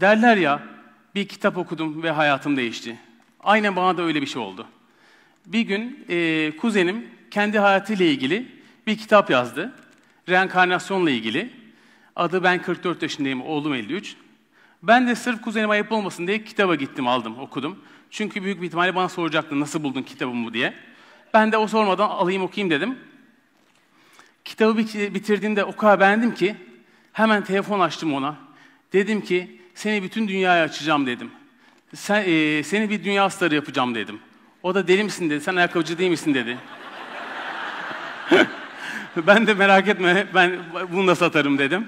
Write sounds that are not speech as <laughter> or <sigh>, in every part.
Derler ya, bir kitap okudum ve hayatım değişti. Aynen bana da öyle bir şey oldu. Bir gün e, kuzenim kendi hayatıyla ilgili bir kitap yazdı. Reenkarnasyonla ilgili. Adı ben 44 yaşındayım, oğlum 53. Ben de sırf kuzenim ayıp olmasın diye kitaba gittim, aldım, okudum. Çünkü büyük bir ihtimalle bana soracaktı nasıl buldun kitabımı diye. Ben de o sormadan alayım okuyayım dedim. Kitabı bitirdiğimde o kadar beğendim ki hemen telefon açtım ona. Dedim ki seni bütün dünyaya açacağım dedim. Sen, e, seni bir dünya starı yapacağım dedim. O da deli misin dedi, sen ayakkabıcı değil misin dedi. <laughs> ben de merak etme, ben bunu da satarım dedim.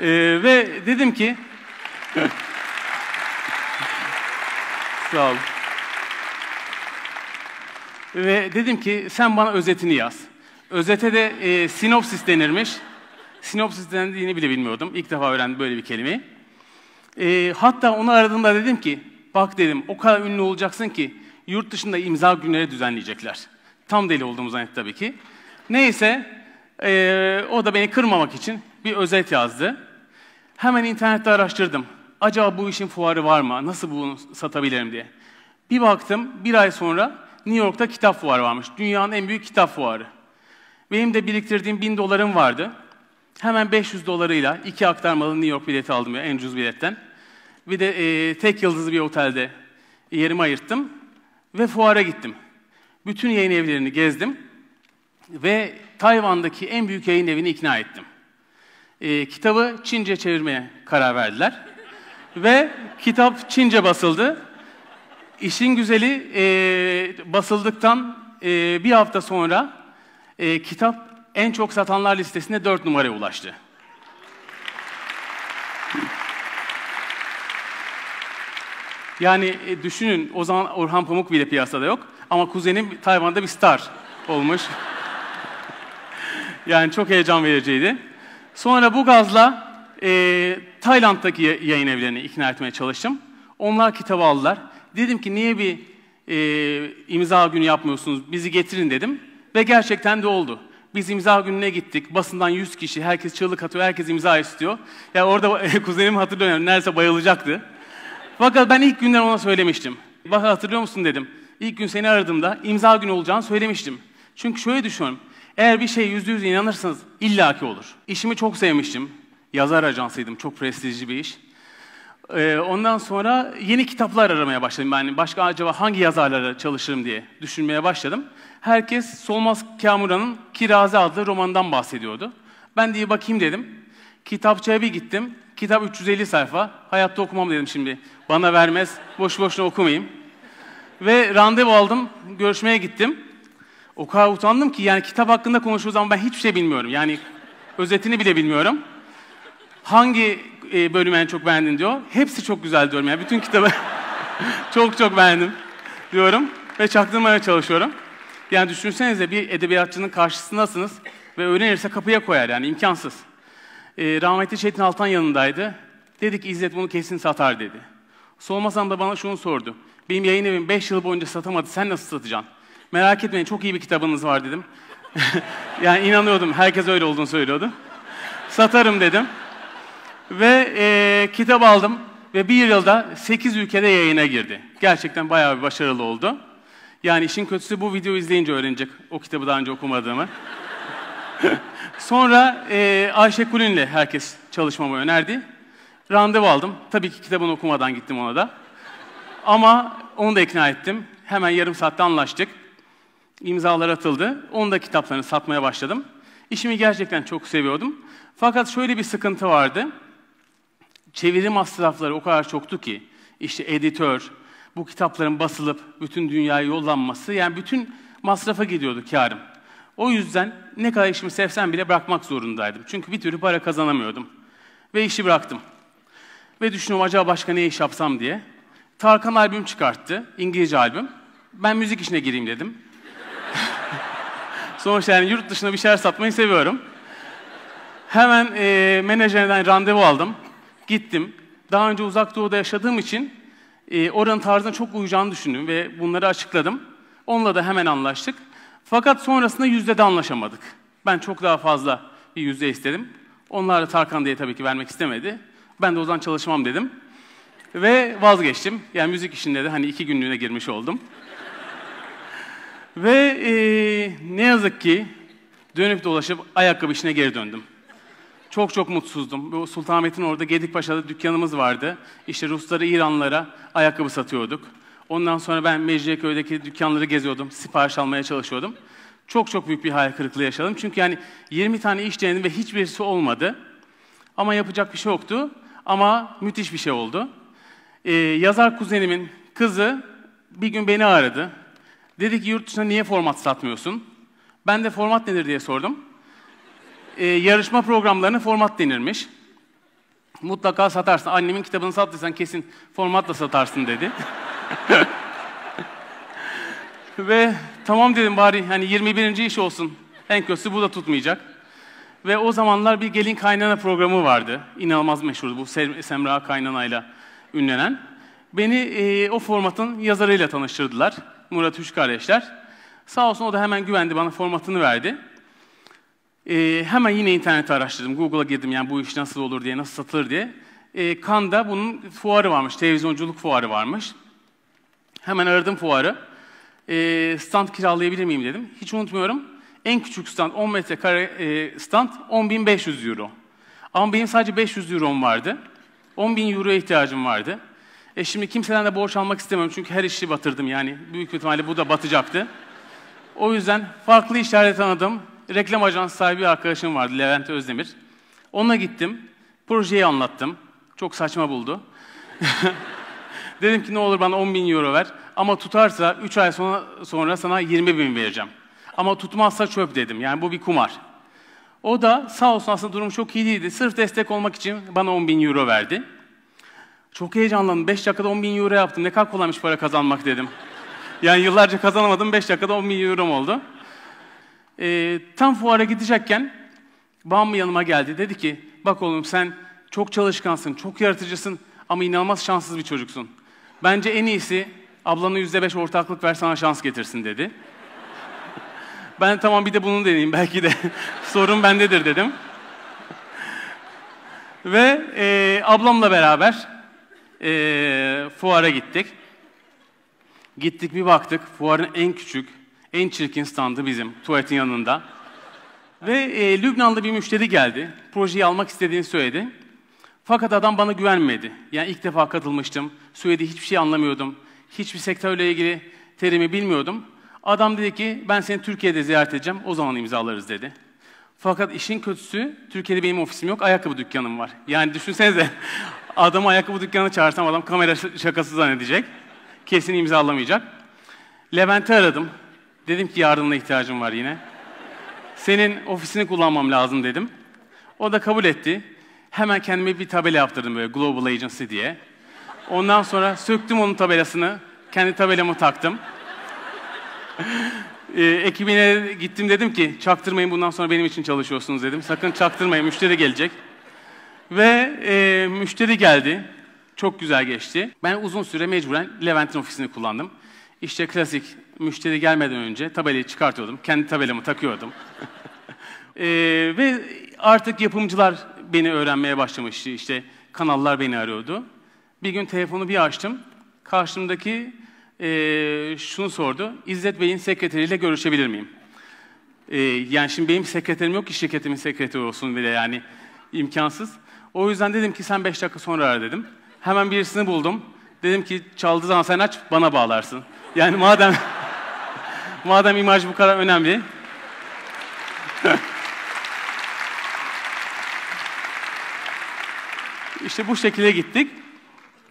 E, ve dedim ki... <laughs> Sağ olun. Ve dedim ki sen bana özetini yaz. Özete de e, sinopsis denirmiş. Sinopsis denildiğini bile bilmiyordum. İlk defa öğrendim böyle bir kelimeyi. E, hatta onu aradığımda dedim ki, bak dedim o kadar ünlü olacaksın ki yurt dışında imza günleri düzenleyecekler. Tam deli olduğumu zannet tabii ki. Neyse, e, o da beni kırmamak için bir özet yazdı. Hemen internette araştırdım. Acaba bu işin fuarı var mı? Nasıl bunu satabilirim diye. Bir baktım, bir ay sonra New York'ta kitap fuarı varmış. Dünyanın en büyük kitap fuarı. Benim de biriktirdiğim bin dolarım vardı. Hemen 500 dolarıyla iki aktarmalı New York bileti aldım ya en ucuz biletten. Bir de e, tek yıldızlı bir otelde yerimi ayırttım ve fuara gittim. Bütün yayın evlerini gezdim ve Tayvan'daki en büyük yayın evini ikna ettim. E, kitabı Çince çevirmeye karar verdiler ve kitap Çince basıldı. İşin güzeli e, basıldıktan e, bir hafta sonra e, kitap en çok satanlar listesinde dört numaraya ulaştı. Yani e, düşünün o zaman Orhan Pamuk bile piyasada yok. Ama kuzenim Tayvan'da bir star olmuş. <laughs> yani çok heyecan vericiydi. Sonra bu gazla e, Tayland'daki yayın evlerini ikna etmeye çalıştım. Onlar kitabı aldılar. Dedim ki niye bir e, imza günü yapmıyorsunuz, bizi getirin dedim. Ve gerçekten de oldu. Biz imza gününe gittik. Basından 100 kişi, herkes çığlık atıyor, herkes imza istiyor. Ya yani orada <laughs> kuzenim hatırlıyorum, neredeyse bayılacaktı. Fakat ben ilk günden ona söylemiştim. Bak hatırlıyor musun dedim. İlk gün seni aradığımda imza günü olacağını söylemiştim. Çünkü şöyle düşünüyorum. Eğer bir şey yüzde yüz inanırsanız illaki olur. İşimi çok sevmiştim. Yazar ajansıydım. Çok prestijli bir iş. Ee, ondan sonra yeni kitaplar aramaya başladım. Yani başka acaba hangi yazarlara çalışırım diye düşünmeye başladım. Herkes Solmaz Kamura'nın Kirazi adlı romandan bahsediyordu. Ben diye bakayım dedim. Kitapçıya bir gittim. Kitap 350 sayfa. Hayatta okumam dedim şimdi. Bana vermez. Boş boşuna okumayayım. Ve randevu aldım. Görüşmeye gittim. O kadar utandım ki yani kitap hakkında konuşuyoruz ama ben hiçbir şey bilmiyorum. Yani özetini bile bilmiyorum. Hangi e, bölümü en çok beğendin diyor. Hepsi çok güzel diyorum yani. Bütün kitabı <laughs> çok çok beğendim diyorum. Ve çaktırmaya çalışıyorum. Yani düşünsenize bir edebiyatçının karşısındasınız ve öğrenirse kapıya koyar yani imkansız. E, rahmetli Çetin Altan yanındaydı. Dedi ki İzzet bunu kesin satar dedi. Solmasam da bana şunu sordu. Benim yayın evim 5 yıl boyunca satamadı. Sen nasıl satacaksın? Merak etmeyin çok iyi bir kitabınız var dedim. <laughs> yani inanıyordum. Herkes öyle olduğunu söylüyordu. Satarım dedim. Ve e, kitap aldım. Ve bir yılda 8 ülkede yayına girdi. Gerçekten bayağı bir başarılı oldu. Yani işin kötüsü bu videoyu izleyince öğrenecek. O kitabı daha önce okumadığımı. <laughs> Sonra e, Ayşe Kulin'le herkes çalışmamı önerdi. Randevu aldım. Tabii ki kitabını okumadan gittim ona da. Ama onu da ikna ettim. Hemen yarım saatte anlaştık. İmzalar atıldı. Onun da kitaplarını satmaya başladım. İşimi gerçekten çok seviyordum. Fakat şöyle bir sıkıntı vardı. Çeviri masrafları o kadar çoktu ki. işte editör, bu kitapların basılıp bütün dünyaya yollanması. Yani bütün masrafa gidiyordu karım. O yüzden ne kadar işimi sevsem bile bırakmak zorundaydım. Çünkü bir türlü para kazanamıyordum. Ve işi bıraktım. Ve düşünüyorum acaba başka ne iş yapsam diye. Tarkan albüm çıkarttı, İngilizce albüm. Ben müzik işine gireyim dedim. <laughs> Sonuçta yani yurt dışına bir şeyler satmayı seviyorum. Hemen e, menajerden randevu aldım. Gittim. Daha önce uzak doğuda yaşadığım için e, oranın tarzına çok uyacağını düşündüm ve bunları açıkladım. Onunla da hemen anlaştık. Fakat sonrasında yüzde de anlaşamadık. Ben çok daha fazla bir yüzde istedim. Onlar da Tarkan diye tabii ki vermek istemedi. Ben de o zaman çalışmam dedim. Ve vazgeçtim. Yani müzik işinde de hani iki günlüğüne girmiş oldum. Ve e, ne yazık ki dönüp dolaşıp ayakkabı işine geri döndüm. Çok çok mutsuzdum. Sultanahmet'in orada Gedikpaşa'da dükkanımız vardı. İşte Ruslara, İranlara ayakkabı satıyorduk. Ondan sonra ben Mecidiyeköy'deki dükkanları geziyordum, sipariş almaya çalışıyordum. Çok çok büyük bir hayal kırıklığı yaşadım. Çünkü yani 20 tane iş denedim ve hiçbirisi olmadı. Ama yapacak bir şey yoktu. Ama müthiş bir şey oldu. Ee, yazar kuzenimin kızı bir gün beni aradı. Dedi ki yurt dışına niye format satmıyorsun? Ben de format nedir diye sordum. Ee, yarışma programlarını format denirmiş. Mutlaka satarsın. Annemin kitabını sattıysan kesin formatla satarsın dedi. <laughs> Ve tamam dedim bari hani 21. iş olsun. En kötüsü bu da tutmayacak. Ve o zamanlar bir gelin kaynana programı vardı. İnanılmaz meşhurdu bu Semra Kaynana'yla ünlenen. Beni e, o formatın yazarıyla tanıştırdılar. Murat Üç kardeşler. Sağ olsun o da hemen güvendi bana formatını verdi. E, hemen yine interneti araştırdım. Google'a girdim yani bu iş nasıl olur diye, nasıl satılır diye. E, Kanda bunun fuarı varmış, televizyonculuk fuarı varmış. Hemen aradım fuarı. E, stand kiralayabilir miyim dedim. Hiç unutmuyorum. En küçük stand 10 metrekare e, stand 10.500 euro. Ama benim sadece 500 euro'm vardı. 10.000 euroya ihtiyacım vardı. E şimdi kimseden de borç almak istemiyorum çünkü her işi batırdım yani. Büyük ihtimalle bu da batacaktı. O yüzden farklı işlerde tanıdım. Reklam ajans sahibi arkadaşım vardı Levent Özdemir. Ona gittim. Projeyi anlattım. Çok saçma buldu. <laughs> Dedim ki ne olur bana 10 bin euro ver. Ama tutarsa 3 ay sonra, sonra sana 20 bin vereceğim. Ama tutmazsa çöp dedim. Yani bu bir kumar. O da sağ olsun aslında durum çok iyi değildi. Sırf destek olmak için bana 10 bin euro verdi. Çok heyecanlandım. 5 dakikada 10 bin euro yaptım. Ne kadar kolaymış para kazanmak dedim. Yani yıllarca kazanamadım. 5 dakikada 10 bin eurom oldu. E, tam fuara gidecekken babam yanıma geldi. Dedi ki bak oğlum sen çok çalışkansın, çok yaratıcısın ama inanılmaz şanssız bir çocuksun. Bence en iyisi ablanı yüzde beş ortaklık ver sana şans getirsin dedi. ben tamam bir de bunu deneyeyim belki de <laughs> sorun bendedir dedim. Ve e, ablamla beraber e, fuara gittik. Gittik bir baktık fuarın en küçük, en çirkin standı bizim tuvaletin yanında. Ve e, Lübnan'da bir müşteri geldi. Projeyi almak istediğini söyledi. Fakat adam bana güvenmedi. Yani ilk defa katılmıştım. Söylediği hiçbir şey anlamıyordum. Hiçbir sektörle ilgili terimi bilmiyordum. Adam dedi ki ben seni Türkiye'de ziyaret edeceğim. O zaman imzalarız dedi. Fakat işin kötüsü Türkiye'de benim ofisim yok. Ayakkabı dükkanım var. Yani düşünsenize <laughs> adamı ayakkabı dükkanına çağırsam adam kamera şakası zannedecek. Kesin imzalamayacak. Levent'i aradım. Dedim ki yardımına ihtiyacım var yine. Senin ofisini kullanmam lazım dedim. O da kabul etti. Hemen kendime bir tabela yaptırdım böyle Global Agency diye. Ondan sonra söktüm onun tabelasını. Kendi tabelamı taktım. <laughs> ee, ekibine gittim dedim ki çaktırmayın bundan sonra benim için çalışıyorsunuz dedim. Sakın çaktırmayın müşteri gelecek. Ve e, müşteri geldi. Çok güzel geçti. Ben uzun süre mecburen Levent'in ofisini kullandım. İşte klasik müşteri gelmeden önce tabelayı çıkartıyordum. Kendi tabelamı takıyordum. <laughs> e, ve artık yapımcılar beni öğrenmeye başlamıştı. İşte kanallar beni arıyordu. Bir gün telefonu bir açtım. Karşımdaki e, şunu sordu. İzzet Bey'in sekreteriyle görüşebilir miyim? E, yani şimdi benim sekreterim yok ki şirketimin sekreteri olsun bile yani imkansız. O yüzden dedim ki sen beş dakika sonra ara dedim. Hemen birisini buldum. Dedim ki çaldığı zaman sen aç bana bağlarsın. Yani madem <laughs> madem imaj bu kadar önemli. <laughs> İşte bu şekilde gittik.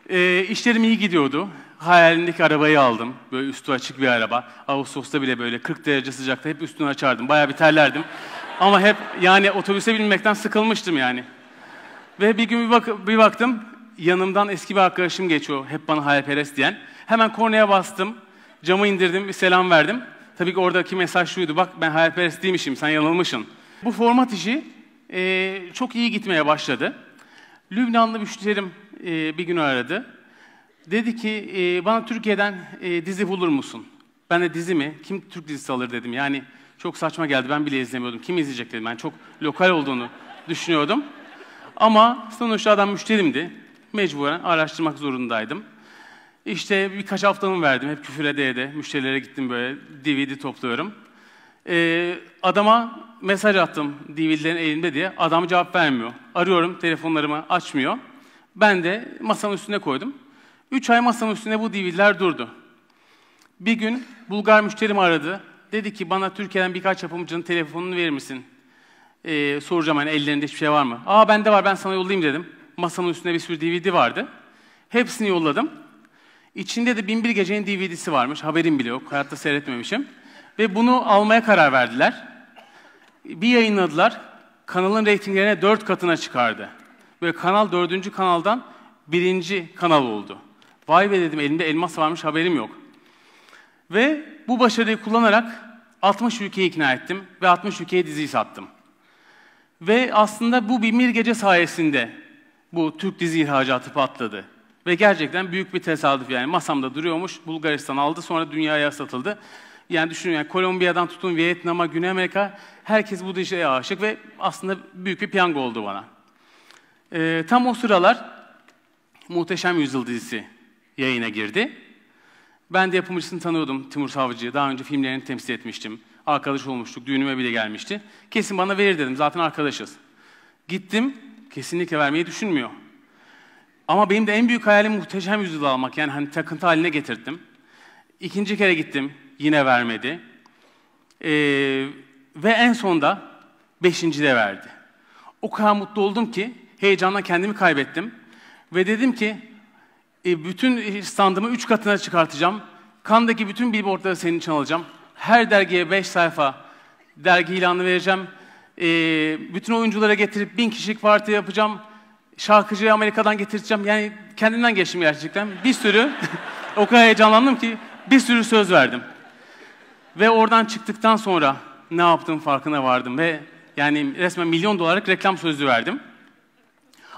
E, işlerim iyi gidiyordu. Hayalindeki arabayı aldım. Böyle üstü açık bir araba. Ağustos'ta bile böyle 40 derece sıcakta hep üstünü açardım. Bayağı bir terlerdim. Ama hep yani otobüse binmekten sıkılmıştım yani. Ve bir gün bir, bak bir baktım yanımdan eski bir arkadaşım geçiyor. Hep bana hayalperest diyen. Hemen kornaya bastım. Camı indirdim, bir selam verdim. Tabii ki oradaki mesaj şuydu. Bak ben hayalperest değilmişim, sen yanılmışsın. Bu format işi e, çok iyi gitmeye başladı. Lübnanlı müşterim e, bir gün aradı. Dedi ki e, bana Türkiye'den e, dizi bulur musun? Ben de dizi mi? Kim Türk dizisi alır dedim. Yani çok saçma geldi ben bile izlemiyordum. Kim izleyecek dedim. Ben yani çok lokal olduğunu düşünüyordum. Ama sonuçta adam müşterimdi. Mecburen araştırmak zorundaydım. İşte birkaç haftamı verdim. Hep küfüre değde. Müşterilere gittim böyle DVD topluyorum. E, adama mesaj attım DVD'lerin elinde diye. Adam cevap vermiyor. Arıyorum telefonlarımı açmıyor. Ben de masanın üstüne koydum. Üç ay masanın üstüne bu DVD'ler durdu. Bir gün Bulgar müşterim aradı. Dedi ki bana Türkiye'den birkaç yapımcının telefonunu verir misin? Ee, soracağım hani ellerinde hiçbir şey var mı? Aa bende var ben sana yollayayım dedim. Masanın üstünde bir sürü DVD vardı. Hepsini yolladım. İçinde de Binbir Gece'nin DVD'si varmış. Haberim bile yok. Hayatta seyretmemişim. Ve bunu almaya karar verdiler. Bir yayınladılar. Kanalın reytinglerine dört katına çıkardı. Ve kanal dördüncü kanaldan birinci kanal oldu. Vay be dedim elimde elmas varmış haberim yok. Ve bu başarıyı kullanarak 60 ülkeyi ikna ettim ve 60 ülkeye diziyi sattım. Ve aslında bu bir gece sayesinde bu Türk dizi ihracatı patladı. Ve gerçekten büyük bir tesadüf yani masamda duruyormuş, Bulgaristan aldı sonra dünyaya satıldı. Yani düşünün yani Kolombiya'dan tutun Vietnam'a, Güney Amerika herkes bu dişeye aşık ve aslında büyük bir piyango oldu bana. E, tam o sıralar Muhteşem Yüzyıl dizisi yayına girdi. Ben de yapımcısını tanıyordum Timur Savcı'yı. Daha önce filmlerini temsil etmiştim. Arkadaş olmuştuk, düğünüme bile gelmişti. Kesin bana verir dedim, zaten arkadaşız. Gittim, kesinlikle vermeyi düşünmüyor. Ama benim de en büyük hayalim muhteşem Yüzyıl almak. Yani hani takıntı haline getirdim. İkinci kere gittim, yine vermedi. E, ve en sonda beşinci de verdi. O kadar mutlu oldum ki heyecanla kendimi kaybettim. Ve dedim ki e, bütün standımı üç katına çıkartacağım. Kandaki bütün billboardları senin için alacağım. Her dergiye beş sayfa dergi ilanı vereceğim. E, bütün oyunculara getirip bin kişilik parti yapacağım. Şarkıcıyı Amerika'dan getireceğim. Yani kendimden geçtim gerçekten. Bir sürü, <laughs> o kadar heyecanlandım ki bir sürü söz verdim. Ve oradan çıktıktan sonra ne yaptığım farkına vardım ve yani resmen milyon dolarlık reklam sözü verdim.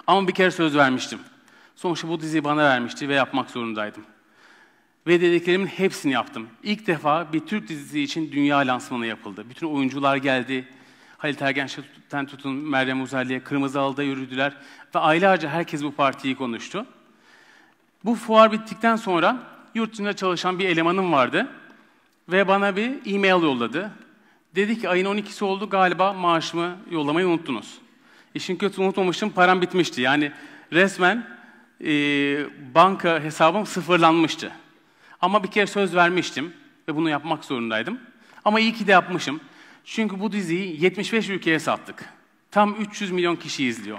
Ama bir kere söz vermiştim. Sonuçta bu diziyi bana vermişti ve yapmak zorundaydım. Ve dediklerimin hepsini yaptım. İlk defa bir Türk dizisi için dünya lansmanı yapıldı. Bütün oyuncular geldi. Halit Ergenç'ten tutun Meryem Uzerli'ye Kırmızı alda yürüdüler. Ve aylarca herkes bu partiyi konuştu. Bu fuar bittikten sonra yurt dışında çalışan bir elemanım vardı ve bana bir e-mail yolladı. Dedi ki ayın 12'si oldu galiba maaşımı yollamayı unuttunuz. İşin kötü unutmamışım param bitmişti. Yani resmen e, banka hesabım sıfırlanmıştı. Ama bir kere söz vermiştim ve bunu yapmak zorundaydım. Ama iyi ki de yapmışım. Çünkü bu diziyi 75 ülkeye sattık. Tam 300 milyon kişi izliyor.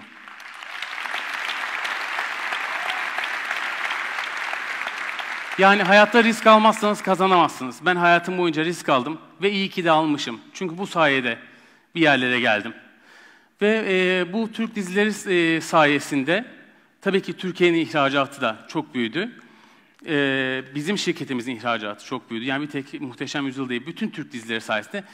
Yani hayatta risk almazsanız kazanamazsınız. Ben hayatım boyunca risk aldım ve iyi ki de almışım. Çünkü bu sayede bir yerlere geldim. Ve e, bu Türk dizileri e, sayesinde tabii ki Türkiye'nin ihracatı da çok büyüdü. E, bizim şirketimizin ihracatı çok büyüdü. Yani bir tek Muhteşem Yüzyıl değil, bütün Türk dizileri sayesinde